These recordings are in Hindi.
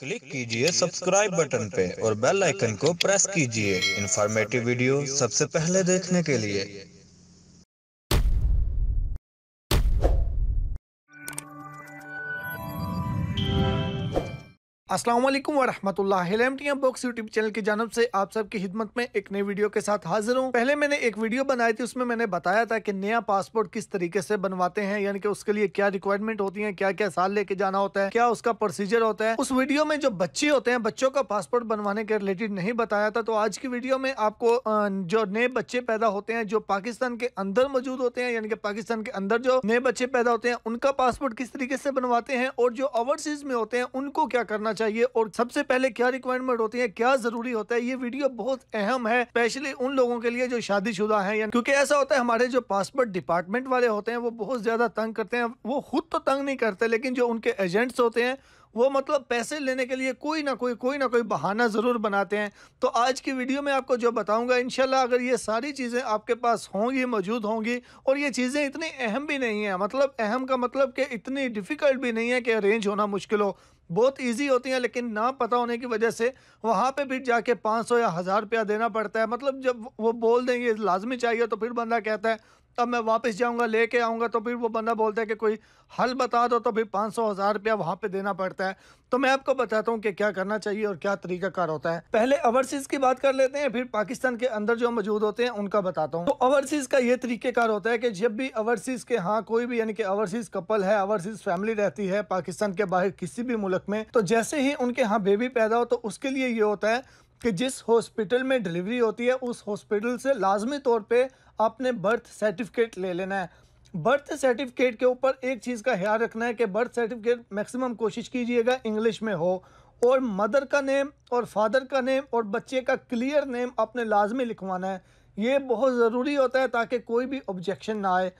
क्लिक कीजिए सब्सक्राइब बटन पे और बेल आइकन को प्रेस कीजिए इन्फॉर्मेटिव वीडियो सबसे पहले देखने के लिए Aslam M box YouTube channel की जानब से आप सबकी हिदमत में एक नई वीडियो के साथ हाजिर हूँ पहले मैंने एक वीडियो बनाई थी उसमें मैंने बताया था कि नया पासपोर्ट किस तरीके से बनवाते हैं यानी कि उसके लिए क्या रिक्वायरमेंट होती है क्या क्या साल लेके जाना होता है क्या उसका प्रोसीजर होता है उस वीडियो में जो बच्चे होते हैं बच्चों का पासपोर्ट बनवाने के रिलेटेड नहीं बताया था तो आज की वीडियो में आपको जो नए बच्चे पैदा होते हैं जो पाकिस्तान के अंदर मौजूद होते हैं यानी कि पाकिस्तान के अंदर जो नए बच्चे पैदा होते हैं उनका पासपोर्ट किस तरीके से बनवाते हैं और जो ओवरसीज में होते हैं उनको क्या करना चाहिए और सबसे पहले क्या रिक्वायरमेंट होती है क्या जरूरी होता है ये वीडियो बहुत अहम है स्पेशली उन लोगों के लिए जो शादीशुदा है क्योंकि ऐसा होता है हमारे जो पासपोर्ट डिपार्टमेंट वाले होते हैं वो बहुत ज्यादा तंग करते हैं वो खुद तो तंग नहीं करते लेकिन जो उनके एजेंट्स होते हैं वो मतलब पैसे लेने के लिए कोई ना कोई कोई ना कोई बहाना ज़रूर बनाते हैं तो आज की वीडियो में आपको जो बताऊँगा इन अगर ये सारी चीज़ें आपके पास होंगी मौजूद होंगी और ये चीज़ें इतनी अहम भी नहीं हैं मतलब अहम का मतलब कि इतनी डिफ़िकल्ट भी नहीं है कि अरेंज होना मुश्किल हो बहुत इजी होती हैं लेकिन ना पता होने की वजह से वहाँ पे भी जाके 500 या हज़ार रुपया देना पड़ता है मतलब जब वो बोल देंगे लाजमी चाहिए तो फिर बंदा कहता है अब मैं वापस जाऊंगा लेके आऊंगा तो फिर वो बंदा बोलता है कि कोई हल बता दो तो फिर पाँच सौ हज़ार रुपया वहाँ पे देना पड़ता है तो मैं आपको बताता हूँ कि क्या करना चाहिए और क्या तरीकाकार होता है पहले ओवरसीज़ की बात कर लेते हैं फिर पाकिस्तान के अंदर जो मौजूद होते हैं उनका बताता हूँ तो ओवरसीज़ का ये तरीक़ेकार होता है कि जब भी ओवरसीज़ के यहाँ कोई भी यानी कि ओवरसीज़ कपल है ओवरसीज़ फैमिली रहती है पाकिस्तान के बाहर किसी भी मुल्क में तो जैसे ही उनके यहाँ बेबी पैदा हो तो उसके लिए ये होता है कि जिस हॉस्पिटल में डिलीवरी होती है उस हॉस्पिटल से लाजमी तौर पे आपने बर्थ सर्टिफिकेट ले लेना है बर्थ सर्टिफिकेट के ऊपर एक चीज़ का ख्याल रखना है कि बर्थ सर्टिफिकेट मैक्सिमम कोशिश कीजिएगा इंग्लिश में हो और मदर का नेम और फादर का नेम और बच्चे का क्लियर नेम आपने लाजमी लिखवाना है ये बहुत ज़रूरी होता है ताकि कोई भी ऑब्जेक्शन ना आए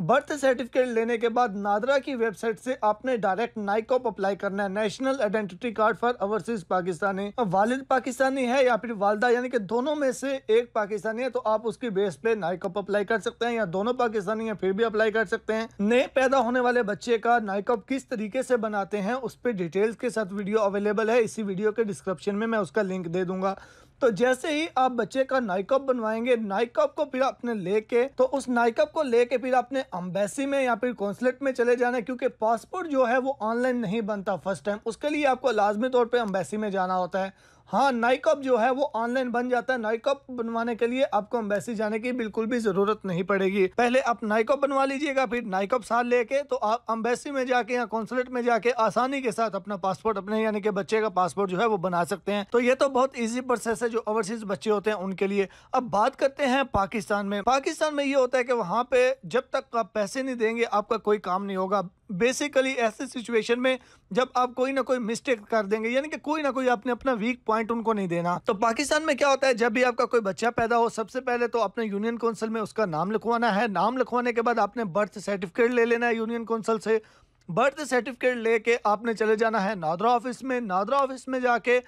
बर्थ सर्टिफिकेट लेने के बाद नादरा की वेबसाइट से आपने डायरेक्ट नाइकॉप अप्लाई करना है national identity card for overseas Pakistani वालिद पाकिस्तानी है या फिर वालदा यानी कि दोनों में से एक पाकिस्तानी है तो आप उसकी बेस पे नाइकॉप अप्लाई कर सकते हैं या दोनों पाकिस्तानी है फिर भी अप्लाई कर सकते हैं नए पैदा होने वाले बच्चे का नाइकॉप किस तरीके से बनाते हैं उस पर डिटेल्स के साथ वीडियो अवेलेबल है इसी वीडियो के डिस्क्रिप्शन में मैं उसका लिंक दे दूंगा तो जैसे ही आप बच्चे का नाइकअप बनवाएंगे नाइकअप को फिर आपने लेके तो उस नाइकअप को लेके फिर आपने अम्बेसी में या फिर कॉन्सुलेट में चले जाना है क्योंकि पासपोर्ट जो है वो ऑनलाइन नहीं बनता फर्स्ट टाइम उसके लिए आपको लाजमी तौर पर अम्बेसी में जाना होता है हाँ नाइकअप जो है वो ऑनलाइन बन जाता है नाइकअप बनवाने के लिए आपको अम्बेसी जाने की बिल्कुल भी जरूरत नहीं पड़ेगी पहले आप नाइकॉप बनवा लीजिएगा फिर नाइकअप साथ लेके तो आप अम्बेसी में जाके या कॉन्सुलेट में जाके आसानी के साथ अपना पासपोर्ट अपने यानी कि बच्चे का पासपोर्ट जो है वो बना सकते हैं तो ये तो बहुत ईजी प्रोसेस है जो ओवरसीज बच्चे होते हैं उनके लिए अब बात करते हैं पाकिस्तान में पाकिस्तान में ये होता है कि वहाँ पे जब तक आप पैसे नहीं देंगे आपका कोई काम नहीं होगा बेसिकली ऐसे सिचुएशन में जब आप कोई ना कोई मिस्टेक कर देंगे यानी कि कोई ना कोई आपने अपना वीक पॉइंट उनको नहीं देना तो पाकिस्तान में क्या होता है जब भी आपका कोई बच्चा पैदा हो सबसे पहले तो अपने यूनियन काउंसिल में उसका नाम लिखवाना है नाम लिखवाने के बाद आपने बर्थ सर्टिफिकेट ले लेना है यूनियन काउंसिल से बर्थ सर्टिफिकेट लेके आपने चले जाना है नादरा ऑफिस में नादरा ऑफिस में जाके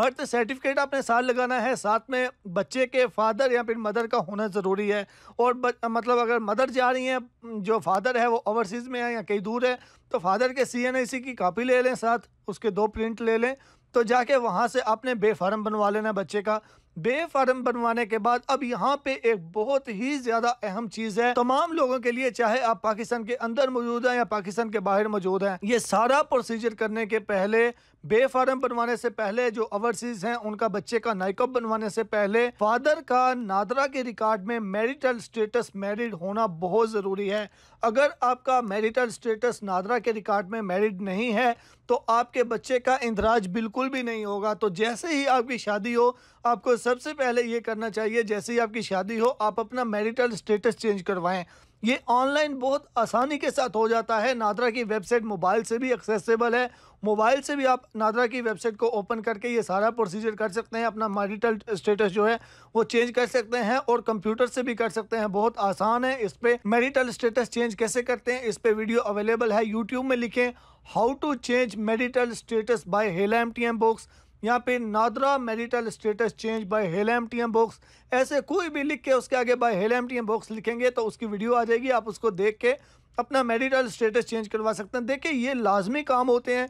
बर्थ सर्टिफिकेट आपने साथ लगाना है साथ में बच्चे के फादर या फिर मदर का होना ज़रूरी है और ब, मतलब अगर मदर जा रही हैं जो फादर है वो ओवरसीज़ में है या कहीं दूर है तो फादर के सी की कापी ले लें साथ उसके दो प्रिंट ले लें तो जाके वहाँ से आपने बेफार्म बनवा लेना बच्चे का बेफार्म बनवाने के बाद अब यहाँ पे एक बहुत ही ज्यादा अहम चीज है तमाम लोगों के लिए चाहे आप पाकिस्तान के अंदर मौजूद है या पाकिस्तान के बाहर मौजूद है ये सारा प्रोसीजर करने के पहले बेफार्म बनवाने से पहले जो ओवरसीज हैं उनका बच्चे का नाइकअप बनवाने से पहले फादर का नादरा के रिकॉर्ड में मैरिटल स्टेटस मैरिड होना बहुत ज़रूरी है अगर आपका मैरिटल स्टेटस नादरा के रिकॉर्ड में मैरिड नहीं है तो आपके बच्चे का इंदराज बिल्कुल भी नहीं होगा तो जैसे ही आपकी शादी हो आपको सबसे पहले ये करना चाहिए जैसे ही आपकी शादी हो आप अपना मैरिटल स्टेटस चेंज करवाएं ये ऑनलाइन बहुत आसानी के साथ हो जाता है नादरा की वेबसाइट मोबाइल से भी एक्सेसिबल है मोबाइल से भी आप नादरा की वेबसाइट को ओपन करके ये सारा प्रोसीजर कर सकते हैं अपना मैरिटल स्टेटस जो है वो चेंज कर सकते हैं और कंप्यूटर से भी कर सकते हैं बहुत आसान है इस पर मैरिटल स्टेटस चेंज कैसे करते हैं इस पर वीडियो अवेलेबल है यूट्यूब में लिखें how to change marital status by Hela M box यहाँ पे NADRA marital status change by Helm T M box ऐसे कोई भी लिख के उसके आगे by Hel T M box लिखेंगे तो उसकी वीडियो आ जाएगी आप उसको देख के अपना मैरिटल स्टेटस चेंज करवा सकते हैं देखिए ये लाजमी काम होते हैं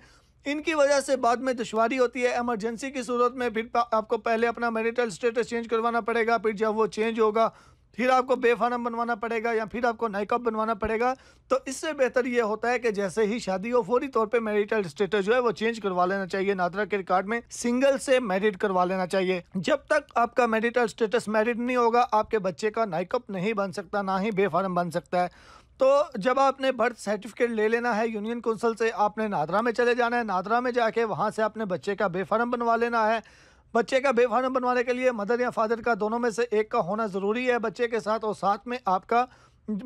इनकी वजह से बाद में दुशारी होती है एमरजेंसी की सूरत में फिर आपको पहले अपना मैरिटल स्टेटस चेंज करवाना पड़ेगा फिर जब वो चेंज होगा फिर आपको बेफारम बनवाना पड़ेगा या फिर आपको नाइकअप बनवाना पड़ेगा तो इससे बेहतर ये होता है कि जैसे ही शादी हो फौरी तौर पर मैरिटल स्टेटस जो है वो चेंज करवा लेना चाहिए नादरा के रिकॉर्ड में सिंगल से मैरिड करवा लेना चाहिए जब तक आपका मैरिटल स्टेटस मैरिड नहीं होगा आपके बच्चे का नाइकअप नहीं बन सकता ना ही बेफारम बन सकता है तो जब आपने बर्थ सर्टिफिकेट ले लेना है यूनियन कौंसिल से आपने नादरा में चले जाना है नादरा में जाके वहाँ से आपने बच्चे का बेफारम बनवा लेना है बच्चे का बेफानम बनवाने के लिए मदर या फादर का दोनों में से एक का होना ज़रूरी है बच्चे के साथ और साथ में आपका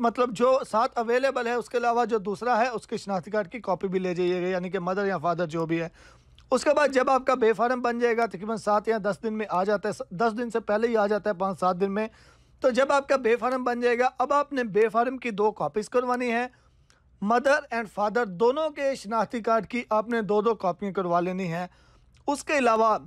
मतलब जो साथ अवेलेबल है उसके अलावा जो दूसरा है उसके शनाख्ती कार्ड की कॉपी भी ले जाइएगा यानी कि मदर या फादर जो भी है उसके बाद जब आपका बेफारम बन जाएगा तकरीबन सात या दस दिन में आ जाता है दस दिन से पहले ही आ जाता है पाँच सात दिन में तो जब आपका बेफारम बन जाएगा अब आपने बेफारम की दो कॉपीज़ करवानी है मदर एंड फादर दोनों के शनाख्ती कार्ड की आपने दो दो कापियाँ करवा लेनी है उसके अलावा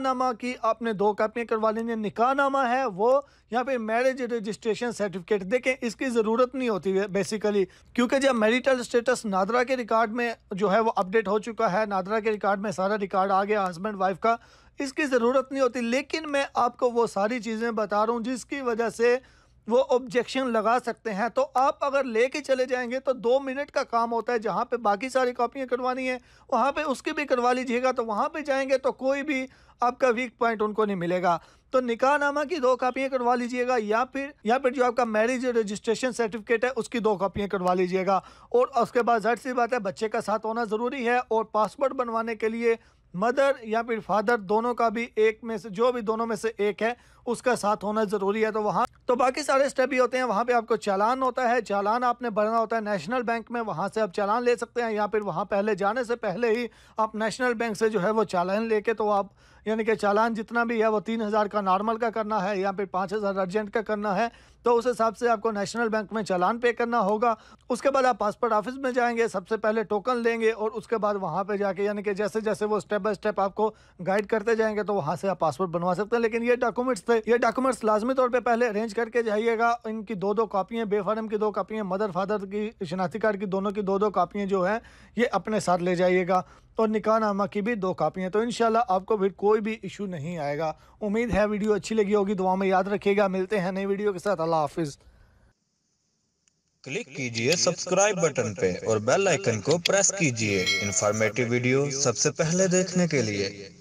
नामा की आपने दो कापियाँ करवा लेनी है नामा है वो यहाँ पे मैरिज रजिस्ट्रेशन सर्टिफिकेट देखें इसकी ज़रूरत नहीं होती है बेसिकली क्योंकि जब मैरिटल स्टेटस नादरा के रिकॉर्ड में जो है वो अपडेट हो चुका है नादरा के रिकॉर्ड में सारा रिकॉर्ड आ गया हस्बैंड वाइफ का इसकी ज़रूरत नहीं होती लेकिन मैं आपको वो सारी चीज़ें बता रहा हूँ जिसकी वजह से वो ऑब्जेक्शन लगा सकते हैं तो आप अगर ले कर चले जाएंगे तो दो मिनट का काम होता है जहाँ पे बाकी सारी कॉपियाँ करवानी है वहाँ पे उसकी भी करवा लीजिएगा तो वहाँ पे जाएंगे तो कोई भी आपका वीक पॉइंट उनको नहीं मिलेगा तो निकाह नामा की दो कापियाँ करवा लीजिएगा या फिर या फिर जो आपका मैरिज रजिस्ट्रेशन सर्टिफिकेट है उसकी दो कापियाँ करवा लीजिएगा और उसके बाद जहर सी बात है बच्चे का साथ होना ज़रूरी है और पासपोर्ट बनवाने के लिए मदर या फिर फादर दोनों का भी एक में से जो भी दोनों में से एक है उसका साथ होना ज़रूरी है तो वहाँ तो बाकी सारे स्टेप भी होते हैं वहाँ पे आपको चालान होता है चालान आपने भरना होता है नेशनल बैंक में वहाँ से आप चालान ले सकते हैं या फिर वहाँ पहले जाने से पहले ही आप नेशनल बैंक से जो है वो चालान लेके तो आप यानी कि चालान जितना भी है वो तीन हज़ार का नॉर्मल का करना है या फिर पाँच हज़ार अर्जेंट का करना है तो उस हिसाब से आपको नेशनल बैंक में चालान पे करना होगा उसके बाद आप पासपोर्ट ऑफिस में जाएंगे सबसे पहले टोकन लेंगे और उसके बाद वहाँ पे जाके यानी कि जैसे जैसे वो स्टेप बाय स्टेप आपको गाइड करते जाएंगे तो वहाँ से आप पासपोर्ट बनवा सकते हैं लेकिन ये डॉक्यूमेंट्स थे ये डॉक्यूमेंट्स लाजमी तौर पर पहले अरेंज करके जाइएगा इनकी दो दो कापियाँ बेफार्म की दो कापियाँ मदर फादर की शनाती कार्ड की दोनों की दो दो कापियाँ जो हैं ये अपने साथ ले जाइएगा और निकाहनामा की भी दो कापियाँ तो इन आपको फिर कोई भी इशू नहीं आएगा उम्मीद है वीडियो अच्छी लगी होगी दुआ में याद रखिएगा मिलते हैं नई वीडियो के साथ अल्लाह हाफिज़ क्लिक कीजिए सब्सक्राइब बटन पे और बेल आइकन को प्रेस कीजिए इन्फॉर्मेटिव वीडियो सबसे पहले देखने के लिए